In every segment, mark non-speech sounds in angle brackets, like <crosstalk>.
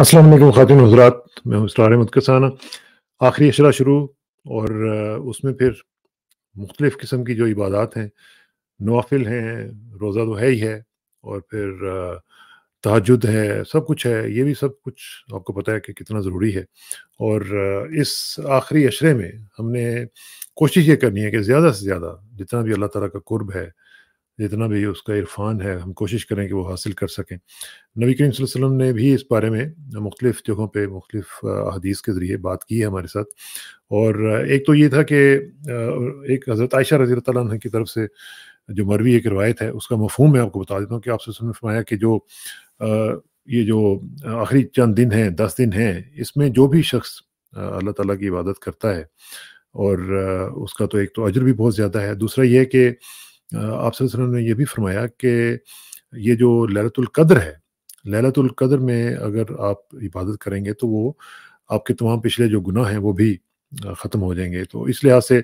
असलम खातिन हजरात मैं हूँ स्टार अहमद कसाना आखिरी अशरा शुरू और उसमें फिर मुख्तलिफ़ किस्म की जो इबादत हैं नवाफिल हैं रोज़ा तो है ही है और फिर तहजद है सब कुछ है ये भी सब कुछ आपको पता है कि कितना ज़रूरी है और इस आखिरी अशरे में हमने कोशिश ये करनी है कि ज़्यादा से ज़्यादा जितना भी अल्लाह ताला का कुर्ब है जितना भी उसका इरफान है हम कोशिश करें कि वो हासिल कर सकें नबी करीम वसल्लम ने भी इस बारे में मुख्तलिफ़ जगहों पर मुख्तलिफ़ हदीस के ज़रिए बात की है हमारे साथ और एक तो ये था कि एक हज़रत आयशा रजी तन की तरफ से जो मरवी एक रवायत है उसका मफहूम मैं आपको बता देता हूँ कि आपसे उसने फरमाया कि जो ये जो आखिरी चंद दिन हैं दस दिन हैं इसमें जो भी शख्स अल्लाह ताला की इबादत करता है और उसका तो एक तो अजर भी बहुत ज़्यादा है दूसरा ये कि आप वसल्लम ने यह भी फरमाया कि ये जो ललतुल है ललतुल में अगर आप इबादत करेंगे तो वो आपके तमाम पिछले जो गुनाह हैं वो भी ख़त्म हो जाएंगे तो इस लिहाज से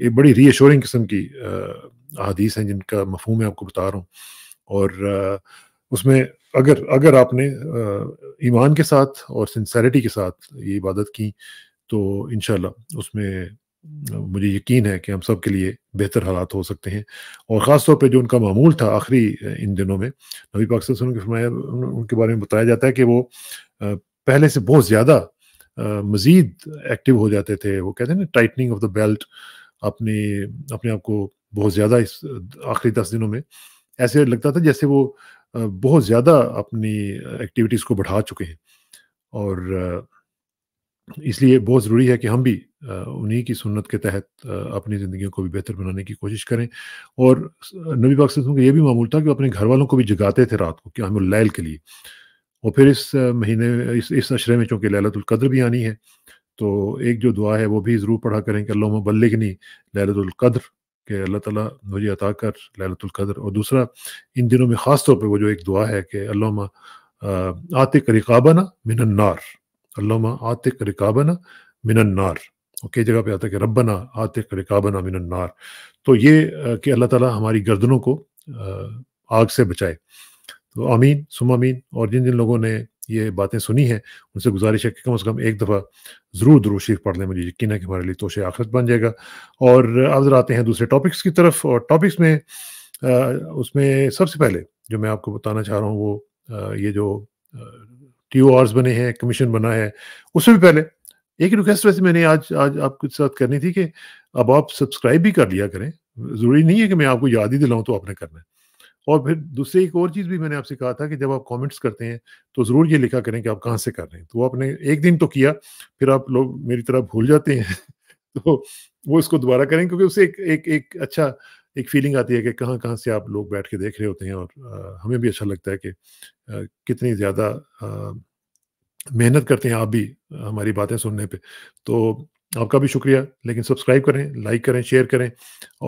ये बड़ी रीएशोरिंग किस्म की अदीस हैं जिनका मफहूम मैं आपको बता रहा हूँ और उसमें अगर अगर आपने ईमान के साथ और सिंसेरिटी के साथ ये इबादत की तो इनशाला उसमें हम्म। मुझे यकीन है कि हम सब के लिए बेहतर हालात हो सकते हैं और ख़ास तौर पे जो उनका मामूल था आखिरी इन दिनों में नबी पाक वसल्लम के फरमाया उनके बारे में बताया जाता है कि वो पहले से बहुत ज़्यादा मज़ीद एक्टिव हो जाते थे वो कहते हैं ना टाइटनिंग ऑफ द बेल्ट अपने अपने आप को बहुत ज़्यादा इस आखिरी दस दिनों में ऐसे लगता था जैसे वो बहुत ज़्यादा अपनी एक्टिविटीज़ को बढ़ा चुके हैं और इसलिए बहुत ज़रूरी है कि हम भी उन्हीं की सुन्नत के तहत अपनी ज़िंदगी को भी बेहतर बनाने की कोशिश करें और नबी पाक का ये भी मामूल था कि अपने घर वालों को भी जगाते थे रात को कि लैल के लिए और फिर इस महीने इस इस अशरे में चूँकि लैलतुल्कद्र भी आनी है तो एक जो दुआ है वो भी ज़रूर पढ़ा करें कि अल्लाह बल्लिगनी लैलतुल्कद्र के अल्लाह ताला मुझे अता कर लैलतुल्कद्र और दूसरा इन दिनों में ख़ास तौर पर वो जो एक दुआ है कि अल्लाह आतिक रिकाबाना मिनन्नार अल्लामा आतिक रिकाबना मिनन्नार ओके जगह पे आता है कि रबना आतिक रिकाबना मिनन्नार तो ये कि अल्लाह ताला हमारी गर्दनों को आग से बचाए तो आमीन सुम आमीन और जिन जिन लोगों ने ये बातें सुनी हैं उनसे गुजारिश है कि कम से कम एक दफ़ा ज़रूर दुरू शरीफ पढ़ लें मुझे यकीन है कि हमारे लिए तोशे आखिरत बन जाएगा और अब जरा आते हैं दूसरे टॉपिक्स की तरफ और टॉपिक्स में आ, उसमें सबसे पहले जो मैं आपको बताना चाह रहा हूँ वो आ, ये जो टी ओ आर्स बने हैं कमीशन बना है उससे भी पहले एक रिक्वेस्ट वैसे मैंने आज आज आपके साथ करनी थी कि अब आप सब्सक्राइब भी कर लिया करें ज़रूरी नहीं है कि मैं आपको याद ही दिलाऊं तो आपने करना है और फिर दूसरी एक और चीज़ भी मैंने आपसे कहा था कि जब आप कमेंट्स करते हैं तो ज़रूर ये लिखा करें कि आप कहाँ से कर रहे हैं तो आपने एक दिन तो किया फिर आप लोग मेरी तरह भूल जाते हैं <laughs> तो वो इसको दोबारा करें क्योंकि उससे एक एक, एक अच्छा एक फीलिंग आती है कि कहाँ कहाँ से आप लोग बैठ के देख रहे होते हैं और आ, हमें भी अच्छा लगता है कि आ, कितनी ज़्यादा मेहनत करते हैं आप भी हमारी बातें सुनने पे तो आपका भी शुक्रिया लेकिन सब्सक्राइब करें लाइक करें शेयर करें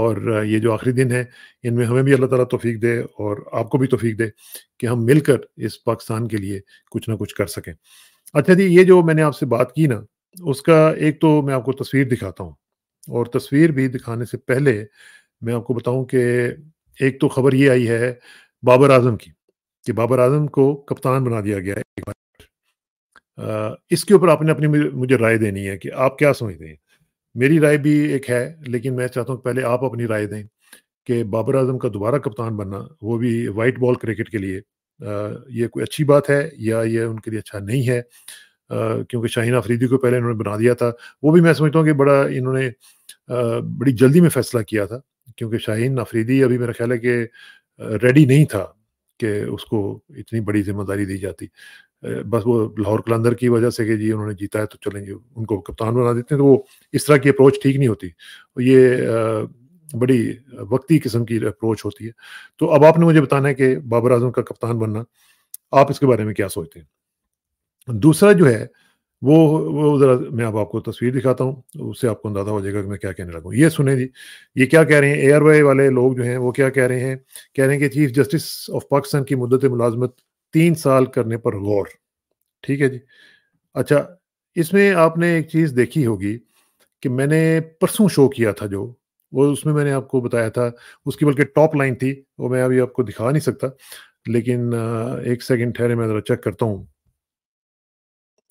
और ये जो आखिरी दिन है इनमें हमें भी अल्लाह ताला तौफीक दे और आपको भी तौफीक दे कि हम मिलकर इस पाकिस्तान के लिए कुछ ना कुछ कर सकें अच्छा जी ये जो मैंने आपसे बात की ना उसका एक तो मैं आपको तस्वीर दिखाता हूँ और तस्वीर भी दिखाने से पहले मैं आपको बताऊं कि एक तो खबर ये आई है बाबर आजम की कि बाबर आजम को कप्तान बना दिया गया है एक बार इसके ऊपर आपने अपनी मुझे राय देनी है कि आप क्या समझते हैं मेरी राय भी एक है लेकिन मैं चाहता हूँ पहले आप अपनी राय दें कि बाबर आजम का दोबारा कप्तान बनना वो भी वाइट बॉल क्रिकेट के लिए ये कोई अच्छी बात है या ये उनके लिए अच्छा नहीं है क्योंकि शाहीन अफरीदी को पहले इन्होंने बना दिया था वो भी मैं समझता हूँ कि बड़ा इन्होंने बड़ी जल्दी में फैसला किया था क्योंकि शाहीन अफरीदी अभी मेरा ख्याल है कि रेडी नहीं था कि उसको इतनी बड़ी जिम्मेदारी दी जाती बस वो लाहौर कलंदर की वजह से कि जी उन्होंने जीता है तो चलेंगे उनको कप्तान बना देते हैं तो वो इस तरह की अप्रोच ठीक नहीं होती ये बड़ी वक्ती किस्म की अप्रोच होती है तो अब आपने मुझे बताना है कि बाबर आजम का कप्तान बनना आप इसके बारे में क्या सोचते हैं दूसरा जो है वो वो जरा मैं अब आपको तस्वीर दिखाता हूँ उससे आपको अंदाजा हो जाएगा कि मैं क्या कहने लगा ये सुने जी ये क्या कह रहे हैं एयरवे वाले लोग जो हैं वो क्या कह रहे हैं कह रहे हैं कि चीफ जस्टिस ऑफ पाकिस्तान की मुद्दत मुलाजमत तीन साल करने पर गौर ठीक है जी अच्छा इसमें आपने एक चीज़ देखी होगी कि मैंने परसों शो किया था जो वो उसमें मैंने आपको बताया था उसकी बल्कि टॉप लाइन थी वो मैं अभी आपको दिखा नहीं सकता लेकिन एक सेकंड ठहरे मैं ज़रा चेक करता हूँ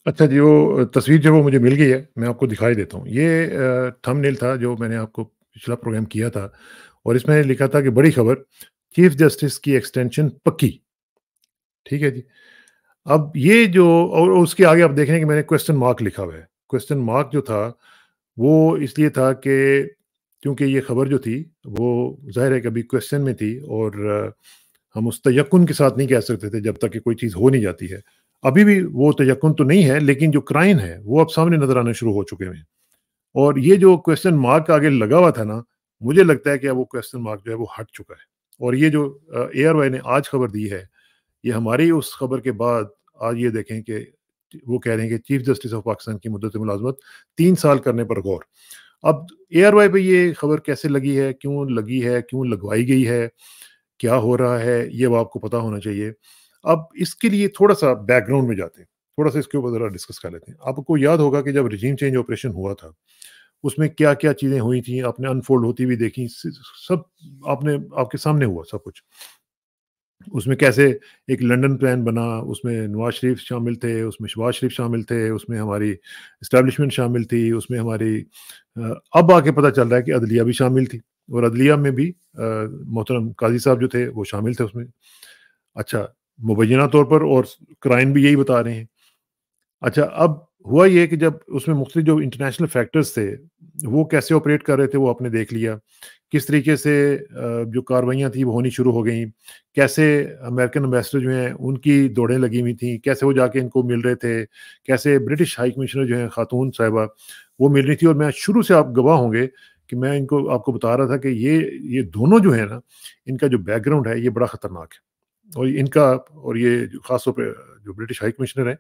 अच्छा जी वो तस्वीर जो वो मुझे मिल गई है मैं आपको दिखाई देता हूँ ये थंबनेल था जो मैंने आपको पिछला प्रोग्राम किया था और इसमें लिखा था कि बड़ी खबर चीफ जस्टिस की एक्सटेंशन पक्की ठीक है जी अब ये जो और उसके आगे आप देख रहे हैं कि मैंने क्वेश्चन मार्क लिखा हुआ है क्वेश्चन मार्क जो था वो इसलिए था कि क्योंकि ये खबर जो थी वो जाहिर है कभी क्वेश्चन में थी और हम उस तयकुन के साथ नहीं कह सकते थे जब तक कि कोई चीज़ हो नहीं जाती है अभी भी वो तयन तो नहीं है लेकिन जो क्राइम है वो अब सामने नजर आने शुरू हो चुके हैं और ये जो क्वेश्चन मार्क आगे लगा हुआ था ना मुझे लगता है कि अब वो क्वेश्चन मार्क जो है वो हट चुका है और ये जो ए आर वाई ने आज खबर दी है ये हमारी उस खबर के बाद आज ये देखें कि वो कह रहे हैं कि चीफ जस्टिस ऑफ पाकिस्तान की मुद्दत मुलाजमत तीन साल करने पर गौर अब ए आर वाई पर यह खबर कैसे लगी है क्यों लगी है क्यों लगवाई गई है क्या हो रहा है ये अब आपको पता होना चाहिए अब इसके लिए थोड़ा सा बैकग्राउंड में जाते हैं थोड़ा सा इसके ऊपर ज़रा डिस्कस कर लेते हैं आपको याद होगा कि जब रिजीम चेंज ऑपरेशन हुआ था उसमें क्या क्या चीज़ें हुई थी आपने अनफोल्ड होती हुई देखी सब आपने आपके सामने हुआ सब कुछ उसमें कैसे एक लंदन प्लान बना उसमें नवाज शरीफ शामिल थे उसमें शबाज शरीफ शामिल थे उसमें हमारी इस्टेब्लिशमेंट शामिल थी उसमें हमारी अब आके पता चल रहा है कि अदलिया भी शामिल थी और अदलिया में भी मोहतरम काजी साहब जो थे वो शामिल थे उसमें अच्छा मुबैना तौर पर और क्राइन भी यही बता रहे हैं अच्छा अब हुआ यह कि जब उसमें मुख्तु जो इंटरनेशनल फैक्टर्स थे वो कैसे ऑपरेट कर रहे थे वो आपने देख लिया किस तरीके से जो कार्रवाइयाँ थी वो होनी शुरू हो गई कैसे अमेरिकन एम्बेसडर जो हैं उनकी दौड़ें लगी हुई थी कैसे वो जाके इनको मिल रहे थे कैसे ब्रिटिश हाई कमिश्नर जो हैं खातून साहिबा वो मिल रही थी और मैं शुरू से आप गवाह होंगे कि मैं इनको आपको बता रहा था कि ये ये दोनों जो है ना इनका जो बैकग्राउंड है ये बड़ा ख़तरनाक है और इनका और ये खासतौर पर जो ब्रिटिश हाई कमिश्नर हैं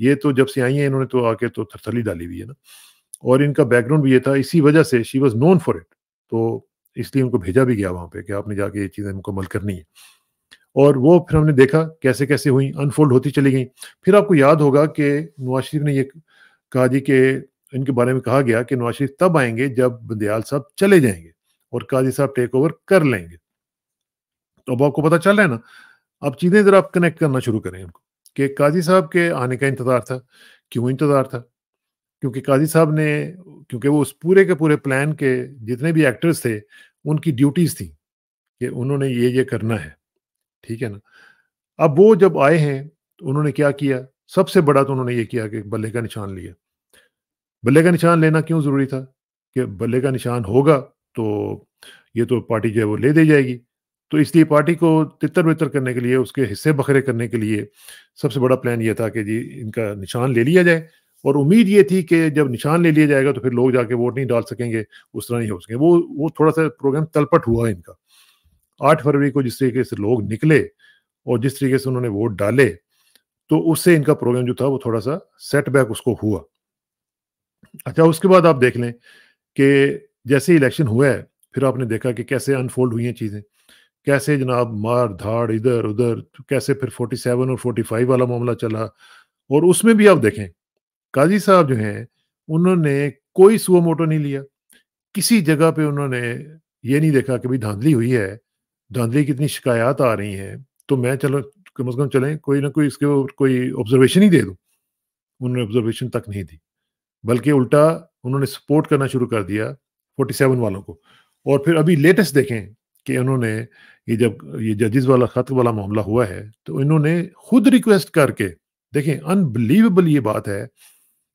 ये तो जब से आई हैं इन्होंने तो आके तो थरथली डाली हुई है ना और इनका बैकग्राउंड भी ये था इसी वजह से she was known for it तो इसलिए उनको भेजा भी गया वहाँ पे कि आपने जाके ये चीज़ें मुकम्मल करनी है और वो फिर हमने देखा कैसे कैसे हुई अनफोल्ड होती चली गई फिर आपको याद होगा कि नवाज शरीफ ने ये कहा जी के इनके बारे में कहा गया कि नवाज शरीफ तब आएंगे जब बंदयाल साहब चले जाएंगे और काजी साहब टेक ओवर कर लेंगे तो अब आपको पता चल रहा है ना अब चीज़ें ज़रा आप कनेक्ट करना शुरू करें उनको कि काजी साहब के आने का इंतज़ार था क्यों इंतज़ार था क्योंकि काजी साहब ने क्योंकि वो उस पूरे के पूरे प्लान के जितने भी एक्टर्स थे उनकी ड्यूटीज़ थी कि उन्होंने ये ये करना है ठीक है ना अब वो जब आए हैं तो उन्होंने क्या किया सबसे बड़ा तो उन्होंने ये किया कि बल्ले का निशान लिया बल्ले का निशान लेना क्यों ज़रूरी था कि बल्ले का निशान होगा तो ये तो पार्टी जो है वो ले दी जाएगी तो इसलिए पार्टी को तितर बितर करने के लिए उसके हिस्से बखरे करने के लिए सबसे बड़ा प्लान ये था कि जी इनका निशान ले लिया जाए और उम्मीद ये थी कि जब निशान ले लिया जाएगा तो फिर लोग जाके वोट नहीं डाल सकेंगे उस तरह नहीं हो सकेंगे वो वो थोड़ा सा प्रोग्राम तलपट हुआ इनका आठ फरवरी को जिस तरीके से लोग निकले और जिस तरीके से उन्होंने वोट डाले तो उससे इनका प्रोग्राम जो था वो थोड़ा सा सेटबैक उसको हुआ अच्छा उसके बाद आप देख लें कि जैसे इलेक्शन हुआ है फिर आपने देखा कि कैसे अनफोल्ड हुई हैं चीज़ें कैसे जनाब मार धाड़ इधर उधर तो कैसे फिर 47 और 45 वाला मामला चला और उसमें भी आप देखें काजी साहब जो हैं उन्होंने कोई सुबह मोटो नहीं लिया किसी जगह पे उन्होंने ये नहीं देखा कि भाई धांधली हुई है धांधली की इतनी शिकायत आ रही हैं तो मैं चलो कम अज़ कम चलें कोई ना कोई इसके ऊपर कोई ऑब्जर्वेशन ही दे दूँ उन्होंने ऑब्जर्वेशन तक नहीं दी बल्कि उल्टा उन्होंने सपोर्ट करना शुरू कर दिया 47 वालों को और फिर अभी लेटेस्ट देखें कि उन्होंने ये जब ये जजिस वाला खत वाला मामला हुआ है तो इन्होंने खुद रिक्वेस्ट करके देखें अनबिलीवेबल ये बात है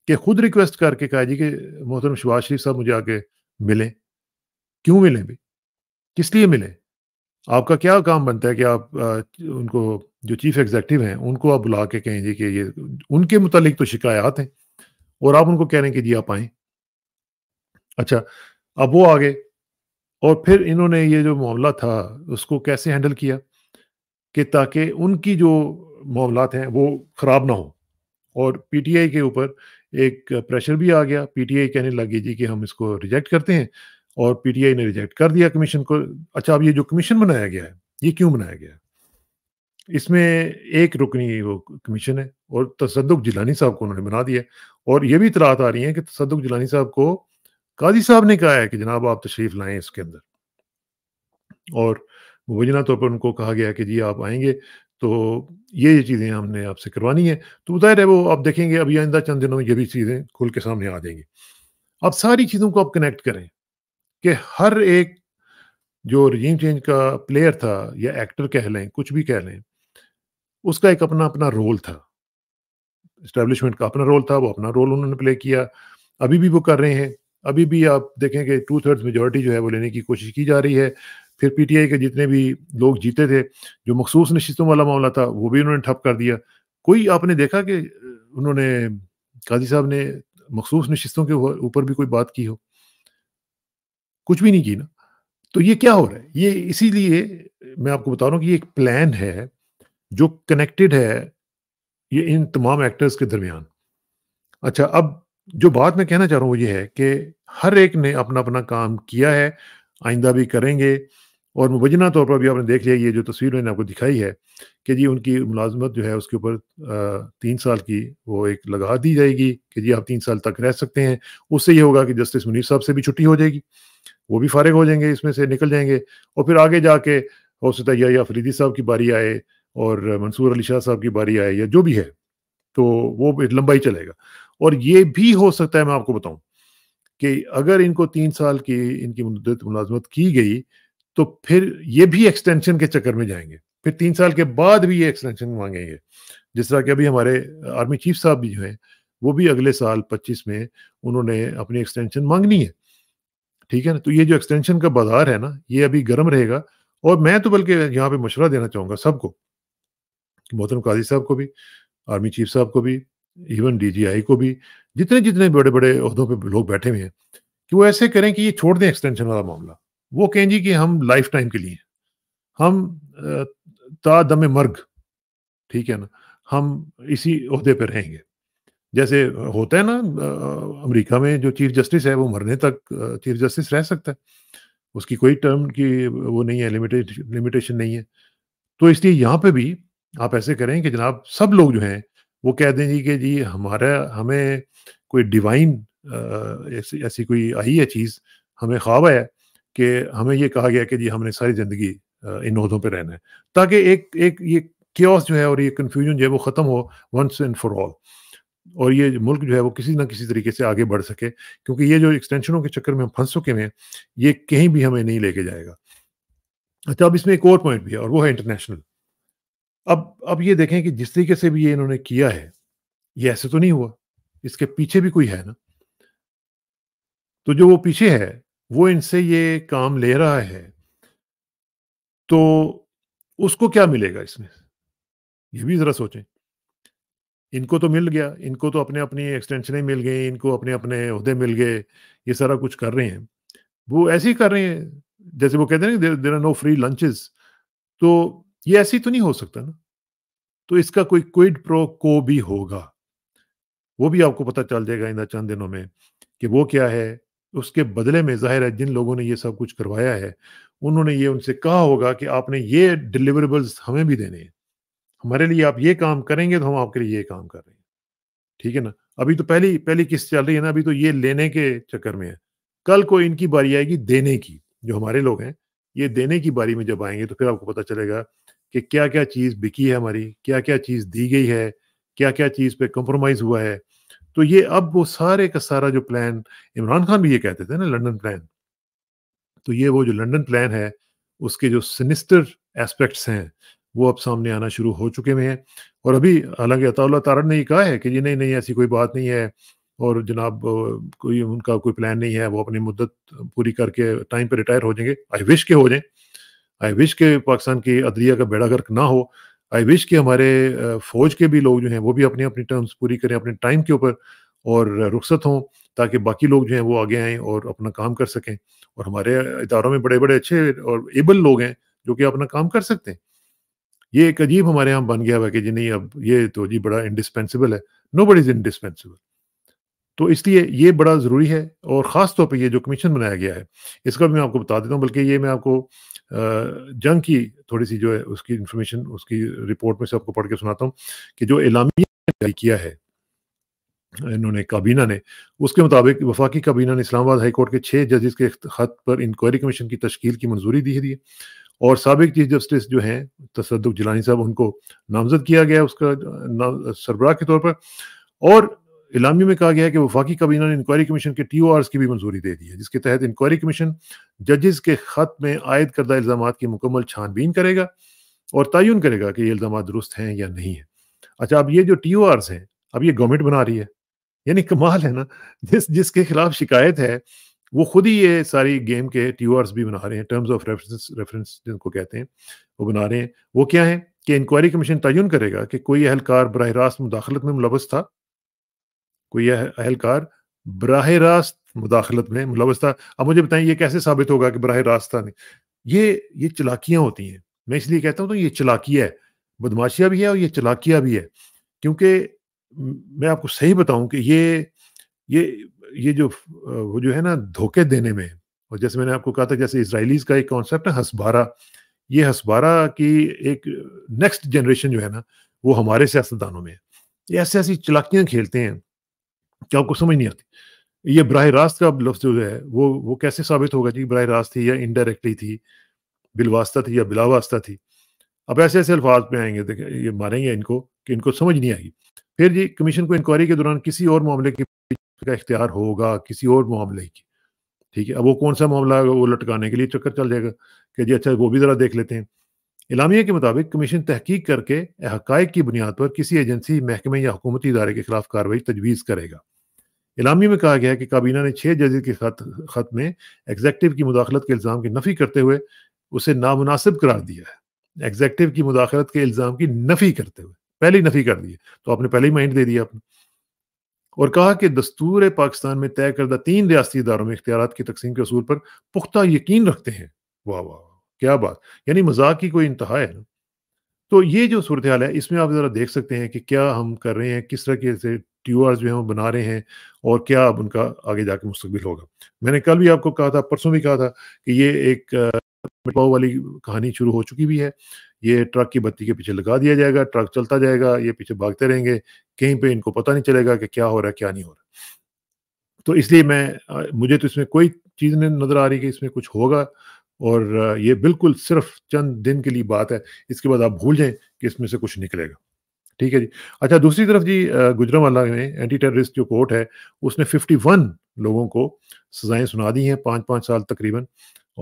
कि खुद रिक्वेस्ट करके कहा जी कि मोहतरम शवाज शरीफ साहब मुझे आके मिलें क्यों मिलें भी किस लिए मिलें आपका क्या काम बनता है कि आप आ, उनको जो चीफ एग्जेक्टिव हैं उनको आप बुला के कहें जी कि ये उनके मुतालिक तो शिकायत हैं और आप उनको कह रहे हैं कि जी आप आए अच्छा अब वो आ गए और फिर इन्होंने ये जो मामला था उसको कैसे हैंडल किया कि ताकि उनकी जो मामलात हैं वो ख़राब ना हो और पीटीआई के ऊपर एक प्रेशर भी आ गया पीटीआई कहने लगी जी कि हम इसको रिजेक्ट करते हैं और पीटीआई ने रिजेक्ट कर दिया कमीशन को अच्छा अब ये जो कमीशन बनाया गया है ये क्यों बनाया गया है इसमें एक रुकनी वो कमीशन है और तसदुक जिलानी साहब को उन्होंने बना दिया और ये भी इतरात आ रही है कि तसदुक जिलानी साहब को काजी साहब ने कहा है कि जनाब आप तशरीफ लाएं इसके अंदर और मुबैना तौर पर उनको कहा गया कि जी आप आएंगे तो ये ये चीज़ें हमने आपसे करवानी है तो जाहिर है वो आप देखेंगे अभी आइंदा चंद दिनों में ये भी चीज़ें खुल के सामने आ जाएंगी अब सारी चीज़ों को आप कनेक्ट करें कि हर एक जो रजीम चेंज का प्लेयर था या एक्टर कह लें कुछ भी कह लें उसका एक अपना अपना रोल था इस्टेब्लिशमेंट का अपना रोल था वो अपना रोल उन्होंने प्ले किया अभी भी वो कर रहे हैं अभी भी आप देखें कि टू थर्ड मेजोरिटी जो है वो लेने की कोशिश की जा रही है फिर पीटीआई के जितने भी लोग जीते थे जो मखसूस नशस्तों वाला मामला था वो भी उन्होंने ठप कर दिया कोई आपने देखा कि उन्होंने काजी साहब ने मखसूस नशस्तों के ऊपर भी कोई बात की हो कुछ भी नहीं की ना तो ये क्या हो रहा है ये इसीलिए मैं आपको बता रहा हूँ कि ये एक प्लान है जो कनेक्टेड है ये इन तमाम एक्टर्स के दरमियान अच्छा अब जो बात मैं कहना चाह रहा हूँ वो ये है कि हर एक ने अपना अपना काम किया है आइंदा भी करेंगे और मुबजना तौर पर भी आपने देख लिया ये जो तस्वीर मैंने आपको दिखाई है कि जी उनकी मुलाजमत जो है उसके ऊपर तीन साल की वो एक लगा दी जाएगी कि जी आप तीन साल तक रह सकते हैं उससे ये होगा कि जस्टिस मुनीर साहब से भी छुट्टी हो जाएगी वो भी फारग हो जाएंगे इसमें से निकल जाएंगे और फिर आगे जाके हो सकता है या फरीदी साहब की बारी आए और मंसूर अली शाह साहब की बारी आए या जो भी है तो वो लंबाई चलेगा और ये भी हो सकता है मैं आपको बताऊं कि अगर इनको तीन साल की इनकी मुद्दत मुलाजमत की गई तो फिर ये भी एक्सटेंशन के चक्कर में जाएंगे फिर तीन साल के बाद भी ये एक्सटेंशन मांगेंगे जिस तरह के अभी हमारे आर्मी चीफ साहब भी जो हैं वो भी अगले साल 25 में उन्होंने अपनी एक्सटेंशन मांगनी है ठीक है ना तो ये जो एक्सटेंशन का बाजार है ना ये अभी गर्म रहेगा और मैं तो बल्कि यहाँ पे मशवरा देना चाहूँगा सबको मोहतरम काजी साहब को भी आर्मी चीफ साहब को भी इवन डीजीआई को भी जितने जितने बड़े बड़े अहदों पे लोग बैठे हुए हैं कि वो ऐसे करें कि ये छोड़ दें एक्सटेंशन वाला मामला वो कहें जी कि हम लाइफ टाइम के लिए हम ता दम मर्ग ठीक है ना हम इसी अहदे पर रहेंगे जैसे होता है ना अमेरिका में जो चीफ जस्टिस है वो मरने तक चीफ जस्टिस रह सकता है उसकी कोई टर्म की वो नहीं है लिमिटेशन नहीं है तो इसलिए यहाँ पे भी आप ऐसे करें कि जनाब सब लोग जो हैं वो कह दें जी कि जी हमारा हमें कोई डिवाइन ऐसी ऐसी कोई आई है चीज़ हमें ख्वाब है कि हमें ये कहा गया कि जी हमने सारी ज़िंदगी इन उहदों पर रहना है ताकि एक एक ये क्योस जो है और ये कन्फ्यूजन जो है वो ख़त्म हो वंस एंड फॉर ऑल और ये मुल्क जो है वो किसी ना किसी तरीके से आगे बढ़ सके क्योंकि ये जो एक्सटेंशनों के चक्कर में हम फंस चुके हैं ये कहीं भी हमें नहीं लेके जाएगा अच्छा अब इसमें एक और पॉइंट भी है और वो है इंटरनेशनल अब अब ये देखें कि जिस तरीके से भी ये इन्होंने किया है ये ऐसे तो नहीं हुआ इसके पीछे भी कोई है ना तो जो वो पीछे है वो इनसे ये काम ले रहा है तो उसको क्या मिलेगा इसमें ये भी जरा सोचें इनको तो मिल गया इनको तो अपने अपनी एक्सटेंशनें मिल गई इनको अपने अपने अहदे मिल गए ये सारा कुछ कर रहे हैं वो ऐसे ही कर रहे हैं जैसे वो कहते हैं there are no free lunches तो ये ऐसे तो नहीं हो सकता ना तो इसका कोई क्विड प्रो को भी होगा वो भी आपको पता चल जाएगा इन चंद दिनों में कि वो क्या है उसके बदले में जाहिर है जिन लोगों ने ये सब कुछ करवाया है उन्होंने ये उनसे कहा होगा कि आपने ये डिलीवरेबल्स हमें भी देने हैं हमारे लिए आप ये काम करेंगे तो हम आपके लिए ये काम कर रहे हैं ठीक है ना अभी तो पहली पहली किस्त चल रही है ना अभी तो ये लेने के चक्कर में है कल को इनकी बारी आएगी देने की जो हमारे लोग हैं ये देने की बारी में जब आएंगे तो फिर आपको पता चलेगा कि क्या क्या चीज़ बिकी है हमारी क्या क्या चीज़ दी गई है क्या क्या चीज़ पे कॉम्प्रोमाइज़ हुआ है तो ये अब वो सारे का सारा जो प्लान इमरान खान भी ये कहते थे ना लंदन प्लान तो ये वो जो लंदन प्लान है उसके जो सिनिस्टर एस्पेक्ट्स हैं वो अब सामने आना शुरू हो चुके हुए हैं और अभी हालांकि अताउल्ला तारण ने ये कहा है कि ये नहीं नहीं ऐसी कोई बात नहीं है और जनाब कोई उनका कोई प्लान नहीं है वो अपनी मुद्दत पूरी करके टाइम पर रिटायर हो जाएंगे आई विश के हो जाएं आई विश के पाकिस्तान की अदलिया का बेड़ा गर्क ना हो आई विश कि हमारे फौज के भी लोग जो हैं वो भी अपनी अपनी टर्म्स पूरी करें अपने टाइम के ऊपर और रुख्सत हों ताकि बाकी लोग जो हैं वो आगे आएँ और अपना काम कर सकें और हमारे इदारों में बड़े बड़े अच्छे और एबल लोग हैं जो कि अपना काम कर सकते हैं ये एक अजीब हमारे यहाँ बन गया हुआ कि जी नहीं अब ये तो जी बड़ा इंडिस्पेंसिबल है नो बड़ी इज इंडिस्पेंसिबल तो इसलिए ये बड़ा ज़रूरी है और ख़ास तौर ये जो कमीशन बनाया गया है इसका भी मैं आपको बता देता हूँ बल्कि ये मैं आपको जंग की थोड़ी सी जो है उसकी इंफॉर्मेशन उसकी रिपोर्ट में से आपको पढ़ के सुनाता हूँ कि जो इलामी किया है इन्होंने काबीना ने उसके मुताबिक वफाकी काबीना ने इस्लामाबाद हाईकोर्ट के छः जजेस के खत पर इंक्वायरी कमीशन की तश्कील की मंजूरी दी है और सबक चीफ जस्टिस जो हैं तसद जिलानी साहब उनको नामजद किया गया उसका सरबराह के तौर पर और इलामियों में कहा गया है कि वफाकी कबीना ने इंक्वायरी कमीशन के टी ओ आर्स की भी मंजूरी दे दी है जिसके तहत इंक्वायरी कमीशन जजेस के खत में आयद करदा इल्जाम की मुकम्मल छानबीन करेगा और तयन करेगा कि ये इल्जाम दुरुस्त हैं या नहीं है अच्छा अब ये जो टी ओ आर्स हैं अब ये गवर्नमेंट बना रही है यानी कमाल है ना जिस जिसके खिलाफ शिकायत है वो खुद ही ये सारी गेम के टी ओ आर्स भी बना रहे हैं टर्म्स ऑफ रेफरेंस रेफरेंस जिनको कहते हैं वो बना रहे हैं वो क्या है कि इंक्वायरी कमीशन तयन करेगा कि कोई एहलकार बरह रास्त मुदाखलत में मुलवस था कोई यह अहलकार बरह रास्त मुदाखलत में मुलवस था अब मुझे बताएं ये कैसे साबित होगा कि बरह रास्त था नहीं ये ये चलाकियां होती हैं मैं इसलिए कहता हूँ तो ये चलाकिया है बदमाशिया भी है और ये चलाकिया भी है क्योंकि मैं आपको सही बताऊं कि ये ये ये जो वो जो है ना धोखे देने में और जैसे मैंने आपको कहा था जैसे इसराइलीज का एक कॉन्सेप्ट है हसबारा ये हसबारा की एक नेक्स्ट जनरेशन जो है ना वो हमारे सियासतदानों में है ये ऐसी ऐसी चलाकियाँ खेलते हैं क्या आपको समझ नहीं आती ये ब्राह रास्त का लफ्ज़ मतलब जो है वो वो कैसे साबित होगा जी ब्राह रास्त थी या इनडायरेक्टली थी बिलवास्ता थी या बिलावास्ता थी अब ऐसे ऐसे अल्फाज पे आएंगे देखें ये मारेंगे इनको कि इनको समझ नहीं आएगी फिर जी कमीशन को इंक्वायरी के दौरान किसी और मामले की का इख्तियार होगा किसी और मामले की ठीक है अब वो कौन सा मामला है वो लटकाने के लिए चक्कर चल जाएगा कि जी अच्छा वो भी ज़रा देख लेते हैं इलामिया के मुताबिक कमीशन तहकीक करके हक़ की बुनियाद पर किसी एजेंसी महकमे या हुकूमती इदारे के खिलाफ कार्रवाई तजवीज़ करेगा इलामी में कहा गया है कि काबीना ने छः जजेज के खत खत में एग्जेक्टिव की मुदाखलत के इल्ज़ाम की नफ़ी करते हुए उसे नामनासिब करार दिया है एग्जेक्टिव की मुदाखलत के इल्ज़ाम की नफ़ी करते हुए पहले ही नफ़ी कर दी तो आपने पहले ही माइंड दे दिया आपने और कहा कि दस्तूर पाकिस्तान में तय करदा तीन रियाती इदारों में इख्तियार की तकसीम के असूल पर पुख्ता यकीन रखते हैं वाह वाह क्या बात यानी मजाक की कोई इंतहा है ना तो ये जो सूरत हाल है इसमें आप ज़रा देख सकते हैं कि क्या हम कर रहे हैं किस तरह के ट्यूअर्स भी है वो बना रहे हैं और क्या अब उनका आगे जाके मुस्तबिल होगा मैंने कल भी आपको कहा था परसों भी कहा था कि ये एक पाव वाली कहानी शुरू हो चुकी भी है ये ट्रक की बत्ती के पीछे लगा दिया जाएगा ट्रक चलता जाएगा ये पीछे भागते रहेंगे कहीं पे इनको पता नहीं चलेगा कि क्या हो रहा है क्या नहीं हो रहा तो इसलिए मैं मुझे तो इसमें कोई चीज़ नहीं नज़र आ रही कि इसमें कुछ होगा और ये बिल्कुल सिर्फ चंद दिन के लिए बात है इसके बाद आप भूल जाएं कि इसमें से कुछ निकलेगा ठीक है जी अच्छा दूसरी तरफ जी गुजरावाला में एंटी टेररिस्ट जो कोर्ट है उसने 51 लोगों को सजाएं सुना दी हैं पाँच पाँच साल तकरीबन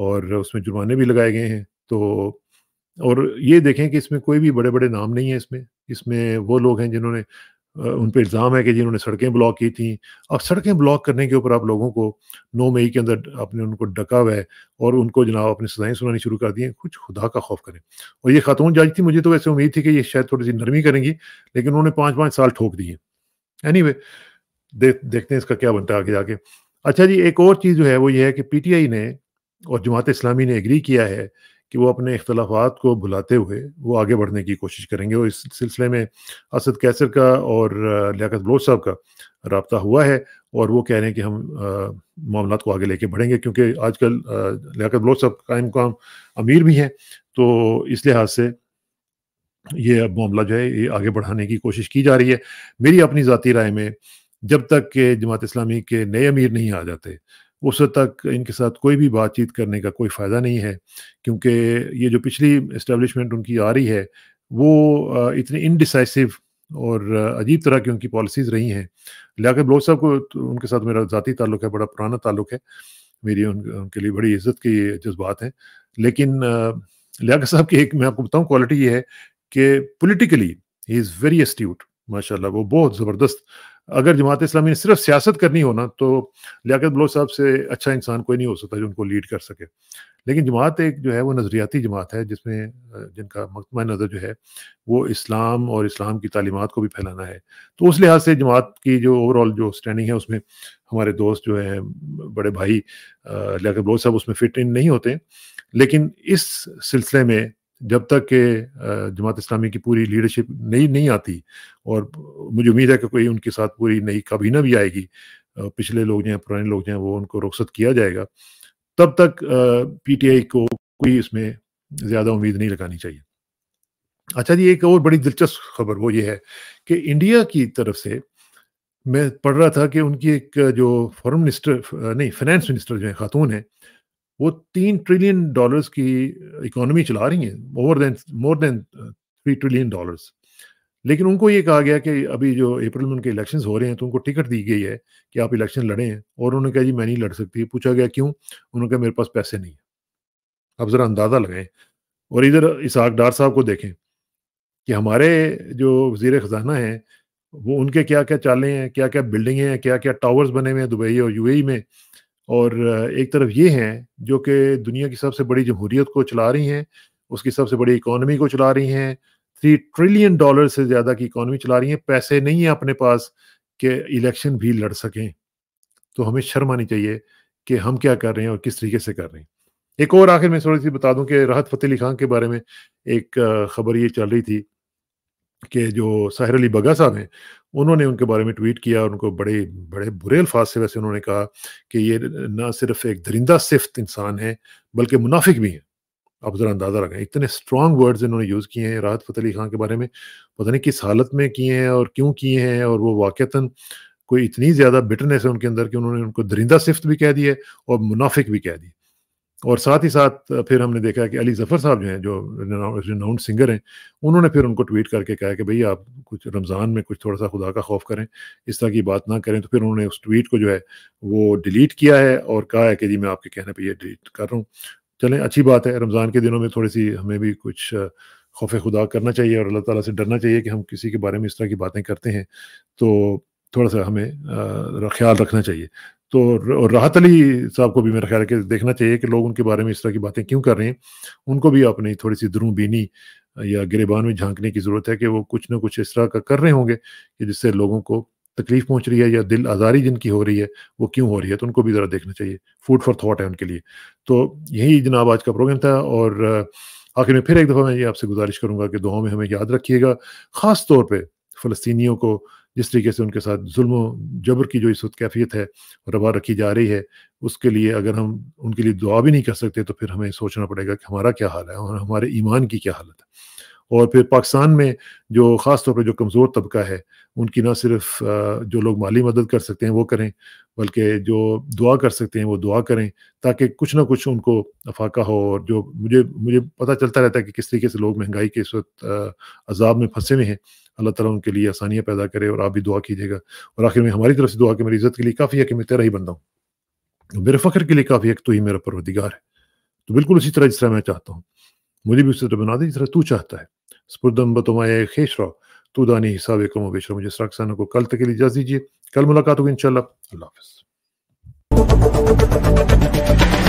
और उसमें जुर्माने भी लगाए गए हैं तो और ये देखें कि इसमें कोई भी बड़े बड़े नाम नहीं है इसमें इसमें वो लोग हैं जिन्होंने उन पर इल्ज़ाम है कि जिन्होंने सड़कें ब्लॉक की थी अब सड़कें ब्लॉक करने के ऊपर आप लोगों को नौ मई के अंदर आपने उनको डका हुआ है और उनको जनाब अपने सजाएं सुनानी शुरू कर दी हैं कुछ खुदा का खौफ करें और ये खातून जज थी मुझे तो वैसे उम्मीद थी कि ये शायद थोड़ी सी नरमी करेंगी लेकिन उन्होंने पाँच पाँच साल ठोक दिए एनी anyway, दे, देखते हैं इसका क्या बनता है आगे जाके अच्छा जी एक और चीज़ जो है वो ये है कि पी टी आई ने और जमात इस्लामी ने एग्री किया है कि वो अपने इख्तलाफात को भुलाते हुए वो आगे बढ़ने की कोशिश करेंगे और इस सिलसिले में असद कैसर का और लियाकत बलोच साहब का रबता हुआ है और वो कह रहे हैं कि हम मामला को आगे लेके बढ़ेंगे क्योंकि आजकल लियात बलोच साहब कायम काम अमीर भी हैं तो इस लिहाज से ये अब मामला जो है ये आगे बढ़ाने की कोशिश की जा रही है मेरी अपनी ज़ाती राय में जब तक के जमात इस्लामी के नए अमीर नहीं आ जाते उस तक इनके साथ कोई भी बातचीत करने का कोई फ़ायदा नहीं है क्योंकि ये जो पिछली इस्टेबलिशमेंट उनकी आ रही है वो इतनी इनडिसाइसिव और अजीब तरह की उनकी पॉलिसीज़ रही हैं लिया बलोच साहब को तो उनके साथ मेरा ज़ाती ताल्लुक है बड़ा पुराना ताल्लुक है मेरी उन, उनके लिए बड़ी इज्जत की जज्बात हैं लेकिन लिया साहब की एक मैं आपको बताऊँ क्वालिटी ये है कि politically he is very astute माशा वो बहुत ज़बरदस्त अगर जमात इस्लामी ने सिर्फ सियासत करनी हो ना तो लियात बलोच साहब से अच्छा इंसान कोई नहीं हो सकता जो उनको लीड कर सके लेकिन जमात एक जो है वो नज़रियाती जमात है जिसमें जिनका मकमा नज़र जो है वो इस्लाम और इस्लाम की तालीमत को भी फैलाना है तो उस लिहाज से जमात की जो ओवरऑल जो स्टैंडिंग है उसमें हमारे दोस्त जो है बड़े भाई लियात बलोच साहब उसमें फिट इन नहीं होते लेकिन इस सिलसिले में जब तक के जमात इस्लामी की पूरी लीडरशिप नहीं नहीं आती और मुझे उम्मीद है कि कोई उनके साथ पूरी नई काबीना भी आएगी पिछले लोग जो हैं पुराने लोग जो हैं वो उनको रुख्सत किया जाएगा तब तक पीटीआई को कोई इसमें ज़्यादा उम्मीद नहीं लगानी चाहिए अच्छा जी एक और बड़ी दिलचस्प खबर वो ये है कि इंडिया की तरफ से मैं पढ़ रहा था कि उनकी एक जो फॉरन मिनिस्टर नहीं फाइनेंस मिनिस्टर जो है खातून है वो तीन ट्रिलियन डॉलर्स की इकोनॉमी चला रही हैं more than more than three trillion dollars लेकिन उनको ये कहा गया कि अभी जो अप्रैल में उनके इलेक्शन हो रहे हैं तो उनको टिकट दी गई है कि आप इलेक्शन लड़े हैं और उन्होंने कहा जी मैं नहीं लड़ सकती पूछा गया क्यों उन्होंने कहा मेरे पास पैसे नहीं है आप ज़रा अंदाज़ा लगाएं और इधर इसहाक डार साहब को देखें कि हमारे जो वजीर ख़जाना हैं वो उनके क्या क्या चालें हैं क्या क्या बिल्डिंगें हैं क्या क्या टावर्स बने हुए हैं दुबई और यूएई e में और एक तरफ ये हैं जो कि दुनिया की सबसे बड़ी जमहूरीत को चला रही हैं उसकी सबसे बड़ी इकोनॉमी को चला रही हैं थ्री ट्रिलियन डॉलर से ज़्यादा की इकोनॉमी चला रही हैं पैसे नहीं है अपने पास कि इलेक्शन भी लड़ सकें तो हमें शर्म आनी चाहिए कि हम क्या कर रहे हैं और किस तरीके से कर रहे हैं एक और आखिर मैं थोड़ी सी बता दूं कि राहत फतेह अली खान के बारे में एक खबर ये चल रही थी के जो साहिर अली बगा साहब हैं उन्होंने उनके बारे में ट्वीट किया और उनको बड़े बड़े बुरे अल्फाज से वैसे उन्होंने कहा कि ये ना सिर्फ एक दरिंदा सिफ्त इंसान है बल्कि मुनाफिक भी हैं आप ज़रा अंदाज़ा लगाएं इतने स्ट्रॉन्ग वर्ड्स इन्होंने यूज़ किए हैं राहत फ़तेह अली खान के बारे में पता नहीं किस हालत में किए हैं और क्यों किए हैं और वो वाक़ता कोई इतनी ज़्यादा बिटरनेस है उनके अंदर कि उन्होंने उनको दरिंदा सिफ्त भी कह दी है और मुनाफिक भी कह दिए और साथ ही साथ फिर हमने देखा कि अली जफ़र साहब जो हैं जो रिनाउंड सिंगर हैं उन्होंने फिर उनको ट्वीट करके कहा कि भई आप कुछ रमज़ान में कुछ थोड़ा सा खुदा का खौफ करें इस तरह की बात ना करें तो फिर उन्होंने उस ट्वीट को जो है वो डिलीट किया है और कहा है कि जी मैं आपके कहने पर यह डिलीट कर रहा हूँ चलें अच्छी बात है रमज़ान के दिनों में थोड़ी सी हमें भी कुछ खौफ खुदा करना चाहिए और अल्लाह ताला से डरना चाहिए कि हम किसी के बारे में इस तरह की बातें करते हैं तो थोड़ा सा हमें ख्याल रखना चाहिए तो और राहत अली साहब को भी मेरा ख्याल है कि देखना चाहिए कि लोग उनके बारे में इस तरह की बातें क्यों कर रहे हैं उनको भी अपनी थोड़ी सी बीनी या गिरेबान में झांकने की ज़रूरत है कि वो कुछ ना कुछ इस तरह का कर रहे होंगे कि जिससे लोगों को तकलीफ पहुंच रही है या दिल आज़ारी जिनकी हो रही है वो क्यों हो रही है तो उनको भी ज़रा देखना चाहिए फूड फॉर थाट है उनके लिए तो यही जनाब आज का प्रोग्राम था और आखिर में फिर एक दफ़ा मैं ये आपसे गुजारिश करूंगा कि दुआओं में हमें याद रखिएगा ख़ास तौर पर फ़लस्तियों को जिस तरीके से उनके साथ जुल्म जबर की जो इस वक्त कैफियत है रवा रखी जा रही है उसके लिए अगर हम उनके लिए दुआ भी नहीं कर सकते तो फिर हमें सोचना पड़ेगा कि हमारा क्या हाल है और हमारे ईमान की क्या हालत है और फिर पाकिस्तान में जो ख़ास तौर पर जो कमज़ोर तबका है उनकी ना सिर्फ जो लोग माली मदद कर सकते हैं वो करें बल्कि जो दुआ कर सकते हैं वो दुआ करें ताकि कुछ ना कुछ उनको अफाका हो और जो मुझे मुझे पता चलता रहता है कि किस तरीके से लोग महंगाई के इस वक्त अजाब में फंसे हुए हैं अल्लाह ताला उनके लिए आसानियाँ पैदा करे और आप भी दुआ कीजिएगा और आखिर में हमारी तरफ से दुआ के मेरी इज्जत के लिए काफ़ी है कि मैं तेरा ही बंदा हूँ मेरे फ़ख्र के लिए काफ़ी है कि ही मेरा परवदिगार है तो बिल्कुल उसी तरह जिस तरह मैं चाहता हूँ मुझे भी उसी तरह बना दे जिस तरह तू चाहता है स्पुरदम बतुमाय खेशरा तो दानी हिसाब कम बेशर मुझे सराकसानों को कल तक के लिए इजाज़ दीजिए कल मुलाकात होगी इन अल्लाह हाफिज़